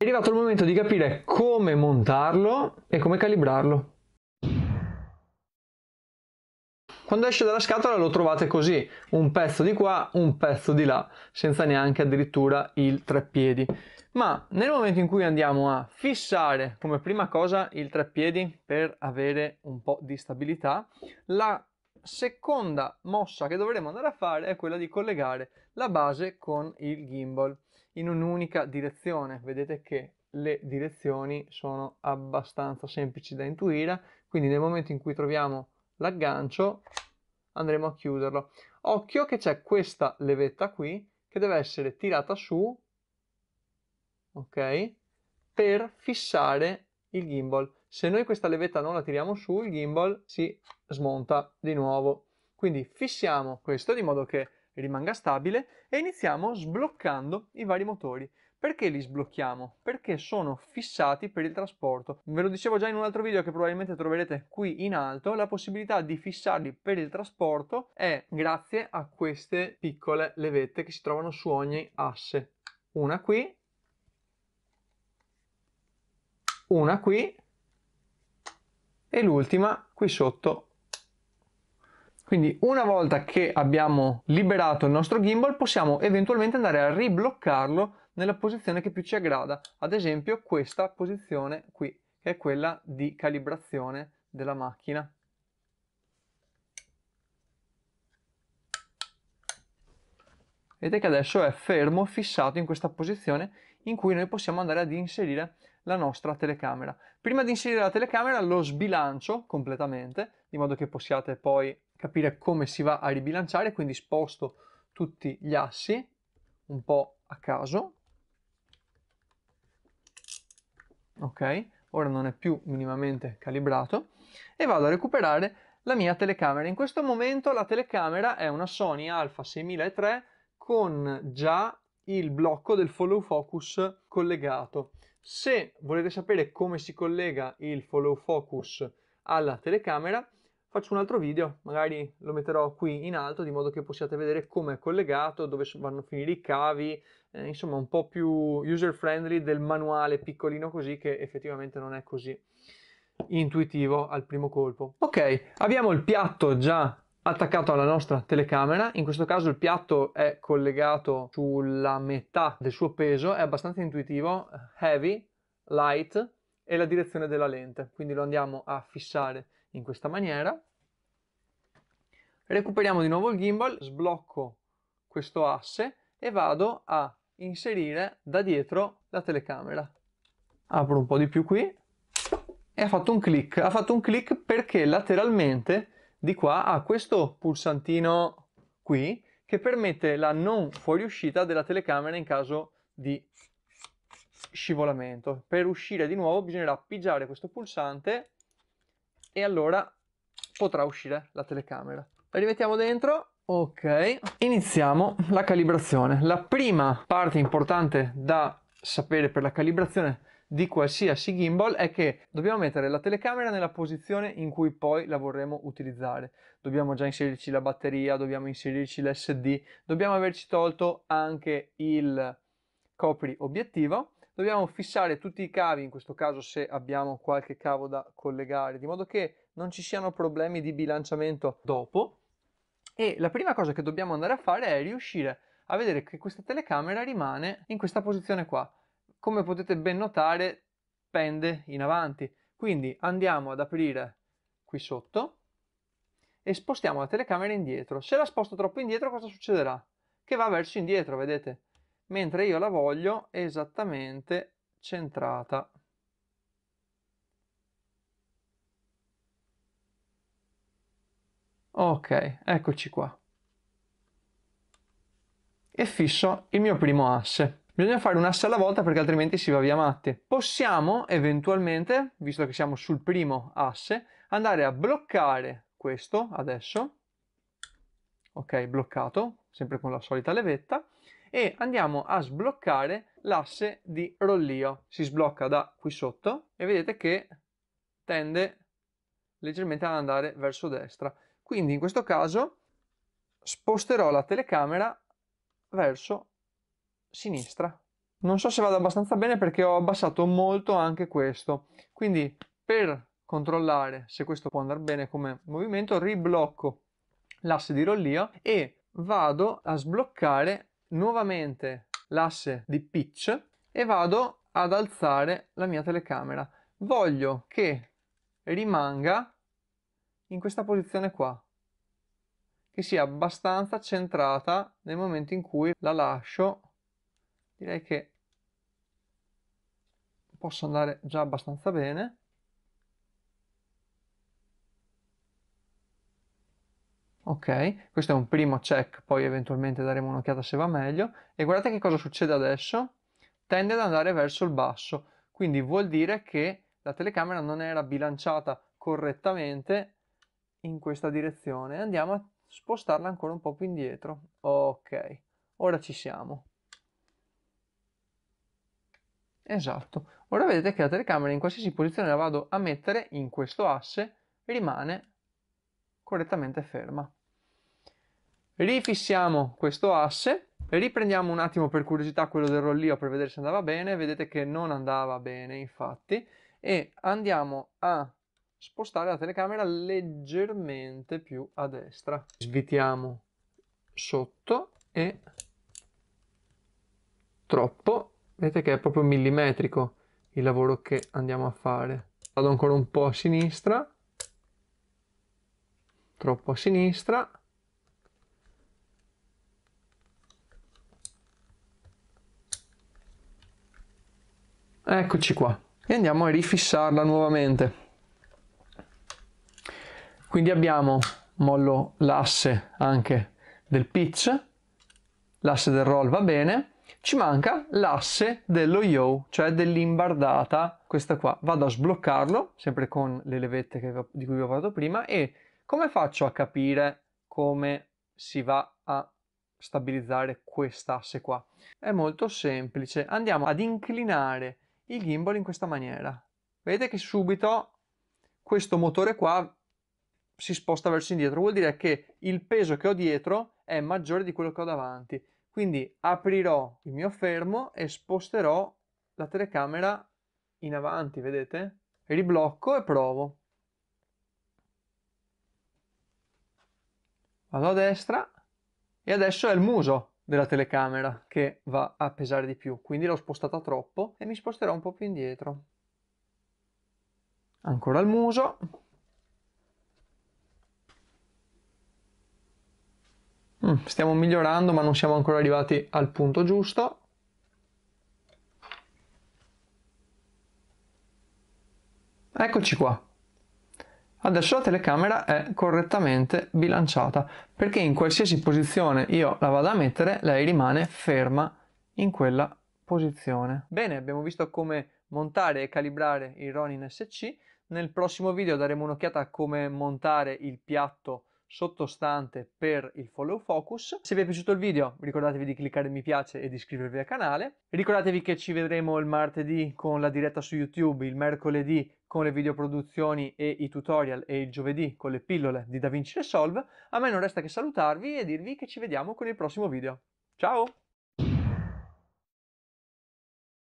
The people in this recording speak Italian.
È arrivato il momento di capire come montarlo e come calibrarlo. Quando esce dalla scatola lo trovate così, un pezzo di qua, un pezzo di là, senza neanche addirittura il treppiedi. Ma nel momento in cui andiamo a fissare come prima cosa il treppiedi per avere un po' di stabilità, la seconda mossa che dovremo andare a fare è quella di collegare la base con il gimbal in un'unica direzione. Vedete che le direzioni sono abbastanza semplici da intuire, quindi nel momento in cui troviamo l'aggancio andremo a chiuderlo. Occhio che c'è questa levetta qui che deve essere tirata su, ok, per fissare il gimbal. Se noi questa levetta non la tiriamo su, il gimbal si smonta di nuovo. Quindi fissiamo questo di modo che rimanga stabile e iniziamo sbloccando i vari motori. Perché li sblocchiamo? Perché sono fissati per il trasporto. Ve lo dicevo già in un altro video che probabilmente troverete qui in alto, la possibilità di fissarli per il trasporto è grazie a queste piccole levette che si trovano su ogni asse. Una qui, una qui e l'ultima qui sotto quindi una volta che abbiamo liberato il nostro gimbal possiamo eventualmente andare a ribloccarlo nella posizione che più ci aggrada, ad esempio questa posizione qui, che è quella di calibrazione della macchina. Vedete che adesso è fermo, fissato in questa posizione in cui noi possiamo andare ad inserire la nostra telecamera. Prima di inserire la telecamera lo sbilancio completamente, di modo che possiate poi capire come si va a ribilanciare, quindi sposto tutti gli assi un po' a caso. Ok, ora non è più minimamente calibrato e vado a recuperare la mia telecamera. In questo momento la telecamera è una Sony Alpha 6003 con già il blocco del follow focus collegato. Se volete sapere come si collega il follow focus alla telecamera, faccio un altro video, magari lo metterò qui in alto di modo che possiate vedere come è collegato, dove vanno a finire i cavi, eh, insomma un po' più user friendly del manuale piccolino così che effettivamente non è così intuitivo al primo colpo. Ok, abbiamo il piatto già attaccato alla nostra telecamera, in questo caso il piatto è collegato sulla metà del suo peso, è abbastanza intuitivo, heavy, light e la direzione della lente, quindi lo andiamo a fissare in questa maniera. Recuperiamo di nuovo il gimbal, sblocco questo asse e vado a inserire da dietro la telecamera. Apro un po' di più qui e ha fatto un click. Ha fatto un click perché lateralmente di qua ha questo pulsantino qui che permette la non fuoriuscita della telecamera in caso di scivolamento. Per uscire di nuovo bisognerà pigiare questo pulsante e allora potrà uscire la telecamera. La rimettiamo dentro Ok, iniziamo la calibrazione. La prima parte importante da sapere per la calibrazione di qualsiasi gimbal è che dobbiamo mettere la telecamera nella posizione in cui poi la vorremmo utilizzare. Dobbiamo già inserirci la batteria, dobbiamo inserirci l'SD, dobbiamo averci tolto anche il copri obiettivo dobbiamo fissare tutti i cavi, in questo caso se abbiamo qualche cavo da collegare, di modo che non ci siano problemi di bilanciamento dopo. E la prima cosa che dobbiamo andare a fare è riuscire a vedere che questa telecamera rimane in questa posizione qua. Come potete ben notare pende in avanti, quindi andiamo ad aprire qui sotto e spostiamo la telecamera indietro. Se la sposto troppo indietro cosa succederà? Che va verso indietro, vedete? mentre io la voglio esattamente centrata. Ok, eccoci qua. E fisso il mio primo asse. Bisogna fare un asse alla volta perché altrimenti si va via matti. Possiamo eventualmente, visto che siamo sul primo asse, andare a bloccare questo adesso. Ok, bloccato, sempre con la solita levetta e andiamo a sbloccare l'asse di rollio. Si sblocca da qui sotto e vedete che tende leggermente ad andare verso destra. Quindi in questo caso sposterò la telecamera verso sinistra. Non so se vado abbastanza bene perché ho abbassato molto anche questo. Quindi per controllare se questo può andare bene come movimento, riblocco l'asse di rollio e vado a sbloccare nuovamente l'asse di pitch e vado ad alzare la mia telecamera. Voglio che rimanga in questa posizione qua, che sia abbastanza centrata nel momento in cui la lascio. Direi che posso andare già abbastanza bene. ok questo è un primo check poi eventualmente daremo un'occhiata se va meglio e guardate che cosa succede adesso tende ad andare verso il basso quindi vuol dire che la telecamera non era bilanciata correttamente in questa direzione andiamo a spostarla ancora un po' più indietro ok ora ci siamo esatto ora vedete che la telecamera in qualsiasi posizione la vado a mettere in questo asse rimane correttamente ferma rifissiamo questo asse riprendiamo un attimo per curiosità quello del rollio per vedere se andava bene vedete che non andava bene infatti e andiamo a spostare la telecamera leggermente più a destra svitiamo sotto e troppo vedete che è proprio millimetrico il lavoro che andiamo a fare vado ancora un po' a sinistra troppo a sinistra eccoci qua e andiamo a rifissarla nuovamente quindi abbiamo mollo l'asse anche del pitch l'asse del roll va bene ci manca l'asse dello yo cioè dell'imbardata questa qua vado a sbloccarlo sempre con le levette che, di cui vi ho parlato prima e come faccio a capire come si va a stabilizzare quest'asse qua è molto semplice andiamo ad inclinare il gimbal in questa maniera. Vedete che subito questo motore qua si sposta verso indietro, vuol dire che il peso che ho dietro è maggiore di quello che ho davanti. Quindi aprirò il mio fermo e sposterò la telecamera in avanti, vedete? Riblocco e provo. Vado a destra e adesso è il muso della telecamera che va a pesare di più, quindi l'ho spostata troppo e mi sposterò un po' più indietro. Ancora il muso. Mm, stiamo migliorando ma non siamo ancora arrivati al punto giusto. Eccoci qua. Adesso la telecamera è correttamente bilanciata perché in qualsiasi posizione io la vado a mettere lei rimane ferma in quella posizione. Bene, abbiamo visto come montare e calibrare il Ronin SC. Nel prossimo video daremo un'occhiata a come montare il piatto sottostante per il follow focus. Se vi è piaciuto il video ricordatevi di cliccare mi piace e di iscrivervi al canale. Ricordatevi che ci vedremo il martedì con la diretta su YouTube, il mercoledì con le videoproduzioni e i tutorial e il giovedì con le pillole di DaVinci Resolve. A me non resta che salutarvi e dirvi che ci vediamo con il prossimo video. Ciao!